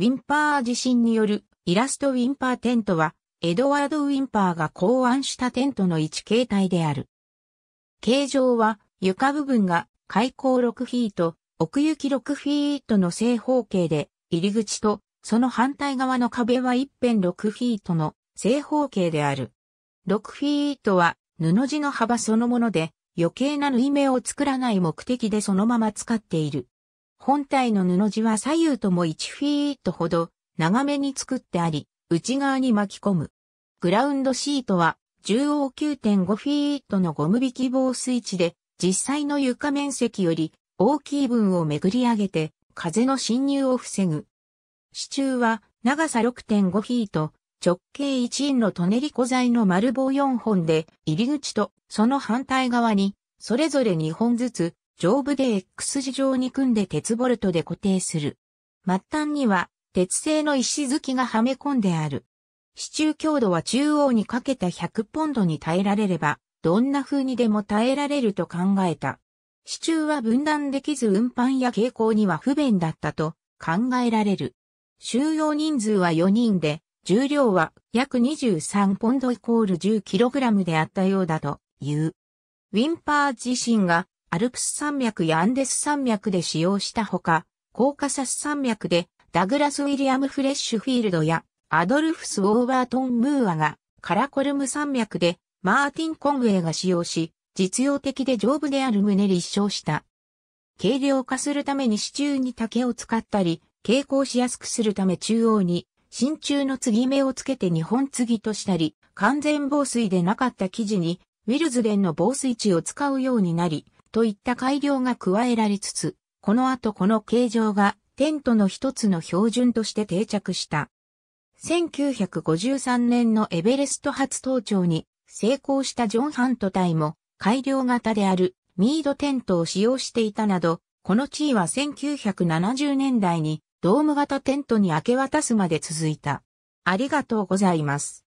ウィンパー地震によるイラストウィンパーテントは、エドワード・ウィンパーが考案したテントの一形態である。形状は床部分が開口6フィート、奥行き6フィートの正方形で、入り口とその反対側の壁は一辺6フィートの正方形である。6フィートは布地の幅そのもので余計な縫い目を作らない目的でそのまま使っている。本体の布地は左右とも1フィートほど長めに作ってあり、内側に巻き込む。グラウンドシートは重央9.5フィートのゴム引き防水地で、実際の床面積より大きい分をめぐり上げて、風の侵入を防ぐ。支柱は長さ6.5フィート、直径1インのトネリコ材の丸棒4本で、入り口とその反対側に、それぞれ2本ずつ、丈夫で X 字状に組んで鉄ボルトで固定する。末端には鉄製の石突きがはめ込んである。支柱強度は中央にかけた100ポンドに耐えられれば、どんな風にでも耐えられると考えた。支柱は分断できず運搬や傾向には不便だったと考えられる。収容人数は4人で、重量は約23ポンドイコール 10kg であったようだという。ウィンパー自身がアルプス山脈やアンデス山脈で使用したほか、コーカサス山脈でダグラス・ウィリアム・フレッシュフィールドやアドルフス・ウォーバートン・ムーアがカラコルム山脈でマーティン・コンウェイが使用し、実用的で丈夫である旨立証した。軽量化するために支柱に竹を使ったり、傾向しやすくするため中央に真鍮の継ぎ目をつけて日本継ぎとしたり、完全防水でなかった生地にウィルズデンの防水地を使うようになり、といった改良が加えられつつ、この後この形状がテントの一つの標準として定着した。1953年のエベレスト初登頂に成功したジョン・ハント隊も改良型であるミードテントを使用していたなど、この地位は1970年代にドーム型テントに明け渡すまで続いた。ありがとうございます。